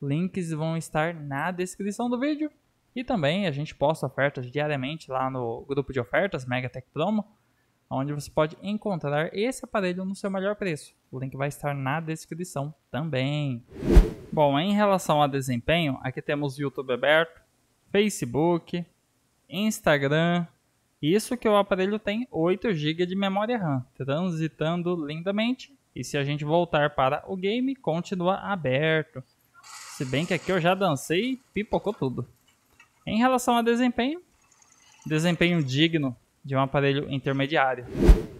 Links vão estar na descrição do vídeo. E também a gente posta ofertas diariamente lá no grupo de ofertas Megatech Promo, onde você pode encontrar esse aparelho no seu melhor preço. O link vai estar na descrição também. Bom, em relação a desempenho, aqui temos YouTube aberto, Facebook, Instagram. Isso que o aparelho tem 8 GB de memória RAM, transitando lindamente. E se a gente voltar para o game, continua aberto. Se bem que aqui eu já dancei e pipocou tudo. Em relação a desempenho, desempenho digno de um aparelho intermediário.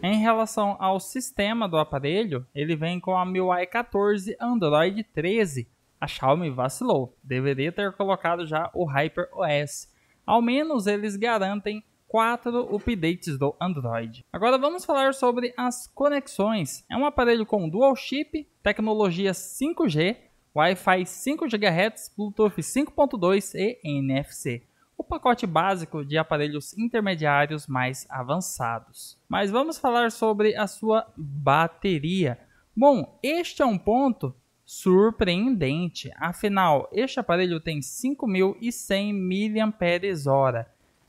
Em relação ao sistema do aparelho, ele vem com a MIUI 14 Android 13. A Xiaomi vacilou, deveria ter colocado já o Hyper OS. Ao menos eles garantem 4 updates do Android. Agora vamos falar sobre as conexões. É um aparelho com dual chip, tecnologia 5G Wi-Fi 5 GHz, Bluetooth 5.2 e NFC. O pacote básico de aparelhos intermediários mais avançados. Mas vamos falar sobre a sua bateria. Bom, este é um ponto surpreendente. Afinal, este aparelho tem 5.100 mAh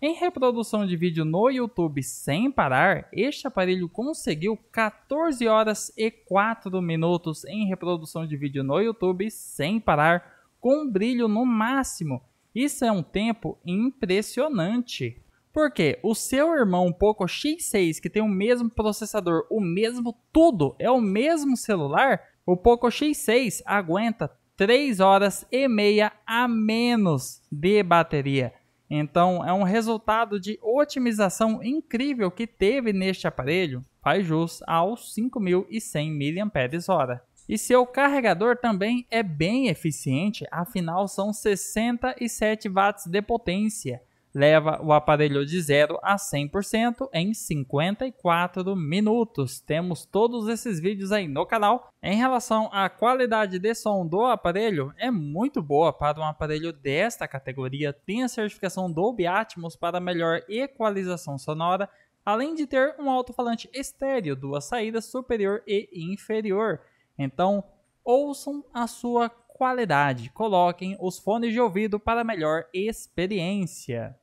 em reprodução de vídeo no YouTube sem parar, este aparelho conseguiu 14 horas e 4 minutos em reprodução de vídeo no YouTube sem parar, com brilho no máximo. Isso é um tempo impressionante. Porque o seu irmão Poco X6, que tem o mesmo processador, o mesmo tudo, é o mesmo celular, o Poco X6 aguenta 3 horas e meia a menos de bateria. Então, é um resultado de otimização incrível que teve neste aparelho, faz jus aos 5.100 mAh. E seu carregador também é bem eficiente, afinal são 67 watts de potência, leva o aparelho de 0 a 100% em 54 minutos. Temos todos esses vídeos aí no canal. Em relação à qualidade de som do aparelho, é muito boa para um aparelho desta categoria. Tem a certificação Dolby Atmos para melhor equalização sonora, além de ter um alto-falante estéreo, duas saídas superior e inferior. Então, ouçam a sua qualidade. Coloquem os fones de ouvido para melhor experiência.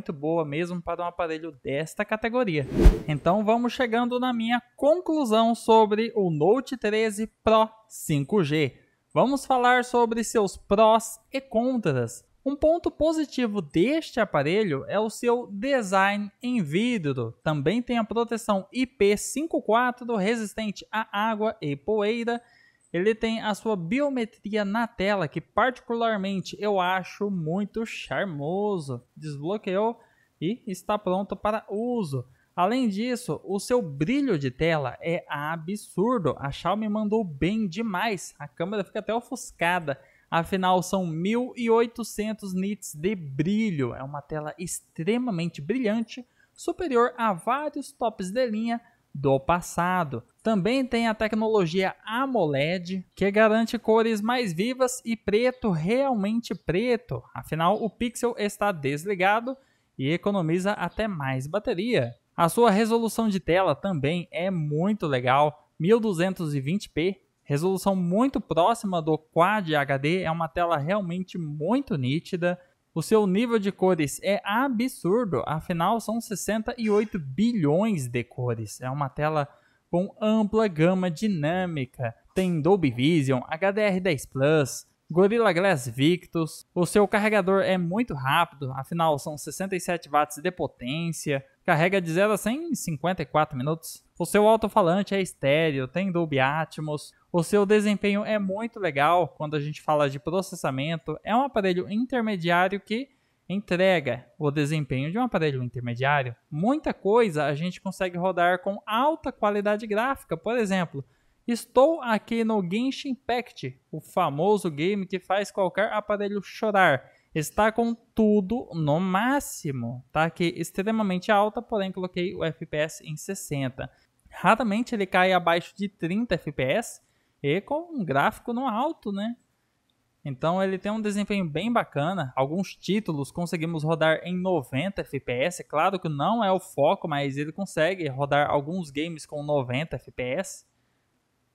muito boa mesmo para um aparelho desta categoria. Então vamos chegando na minha conclusão sobre o Note 13 Pro 5G. Vamos falar sobre seus prós e contras. Um ponto positivo deste aparelho é o seu design em vidro. Também tem a proteção IP54 resistente à água e poeira ele tem a sua biometria na tela, que particularmente eu acho muito charmoso. Desbloqueou e está pronto para uso. Além disso, o seu brilho de tela é absurdo. A Xiaomi mandou bem demais. A câmera fica até ofuscada. Afinal, são 1800 nits de brilho. É uma tela extremamente brilhante, superior a vários tops de linha do passado. Também tem a tecnologia AMOLED, que garante cores mais vivas e preto realmente preto, afinal o pixel está desligado e economiza até mais bateria. A sua resolução de tela também é muito legal, 1220p, resolução muito próxima do Quad HD, é uma tela realmente muito nítida o seu nível de cores é absurdo, afinal são 68 bilhões de cores. É uma tela com ampla gama dinâmica. Tem Dolby Vision, HDR10 Plus, Gorilla Glass Victus. O seu carregador é muito rápido, afinal são 67 watts de potência carrega de 0 a 100 em 54 minutos. O seu alto-falante é estéreo, tem Dolby Atmos, o seu desempenho é muito legal quando a gente fala de processamento. É um aparelho intermediário que entrega o desempenho de um aparelho intermediário. Muita coisa a gente consegue rodar com alta qualidade gráfica. Por exemplo, estou aqui no Genshin Impact, o famoso game que faz qualquer aparelho chorar. Está com tudo no máximo, tá? Aqui extremamente alta, porém coloquei o FPS em 60. Raramente ele cai abaixo de 30 FPS e com um gráfico no alto, né? Então ele tem um desempenho bem bacana. Alguns títulos conseguimos rodar em 90 FPS. Claro que não é o foco, mas ele consegue rodar alguns games com 90 FPS.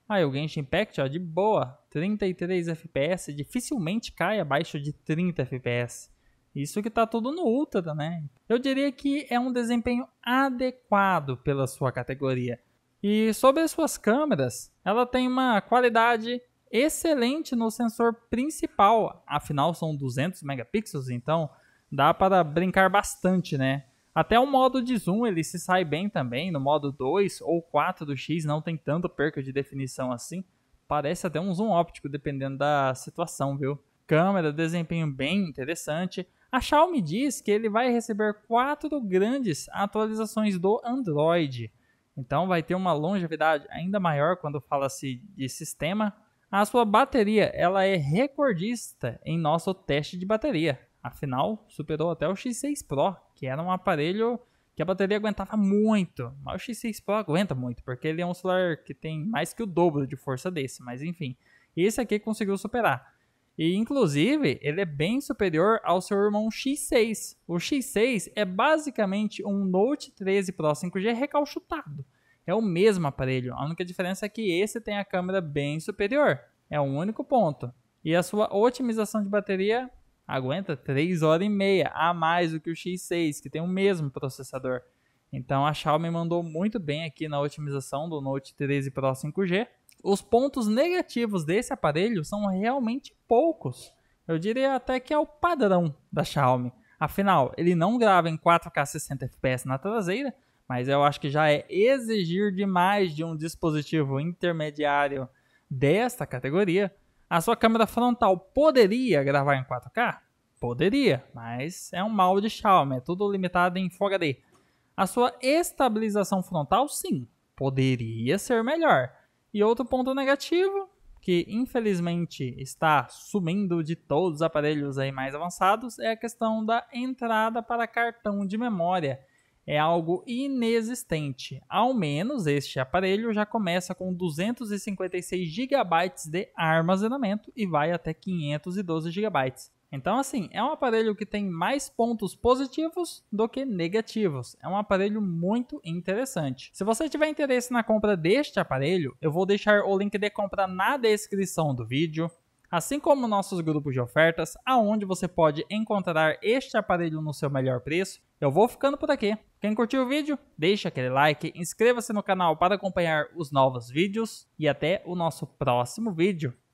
Aí o Genshin Impact, ó, de boa, 33 FPS, dificilmente cai abaixo de 30 FPS. Isso que tá tudo no Ultra, né? Eu diria que é um desempenho adequado pela sua categoria. E sobre as suas câmeras, ela tem uma qualidade excelente no sensor principal, afinal são 200 megapixels, então dá para brincar bastante, né? Até o modo de zoom ele se sai bem também, no modo 2 ou 4 do X não tem tanta perca de definição assim. Parece até um zoom óptico, dependendo da situação, viu? Câmera, desempenho bem interessante. A Xiaomi diz que ele vai receber quatro grandes atualizações do Android. Então vai ter uma longevidade ainda maior quando fala-se de sistema. A sua bateria, ela é recordista em nosso teste de bateria. Afinal, superou até o X6 Pro, que era um aparelho que a bateria aguentava muito. Mas o X6 Pro aguenta muito, porque ele é um celular que tem mais que o dobro de força desse, mas enfim. Esse aqui conseguiu superar. E inclusive, ele é bem superior ao seu irmão X6. O X6 é basicamente um Note 13 Pro 5G recalchutado. É o mesmo aparelho, a única diferença é que esse tem a câmera bem superior. É o único ponto. E a sua otimização de bateria aguenta 3 horas e meia a mais do que o X6, que tem o mesmo processador. Então a Xiaomi mandou muito bem aqui na otimização do Note 13 Pro 5G. Os pontos negativos desse aparelho são realmente poucos. Eu diria até que é o padrão da Xiaomi. Afinal, ele não grava em 4K 60 fps na traseira, mas eu acho que já é exigir demais de um dispositivo intermediário desta categoria. A sua câmera frontal poderia gravar em 4K? Poderia, mas é um mal de Xiaomi, é tudo limitado em Full HD. A sua estabilização frontal, sim, poderia ser melhor. E outro ponto negativo, que infelizmente está sumindo de todos os aparelhos aí mais avançados, é a questão da entrada para cartão de memória é algo inexistente. Ao menos este aparelho já começa com 256 GB de armazenamento e vai até 512 GB. Então, assim, é um aparelho que tem mais pontos positivos do que negativos. É um aparelho muito interessante. Se você tiver interesse na compra deste aparelho, eu vou deixar o link de compra na descrição do vídeo assim como nossos grupos de ofertas, aonde você pode encontrar este aparelho no seu melhor preço. Eu vou ficando por aqui. Quem curtiu o vídeo, deixa aquele like, inscreva-se no canal para acompanhar os novos vídeos e até o nosso próximo vídeo.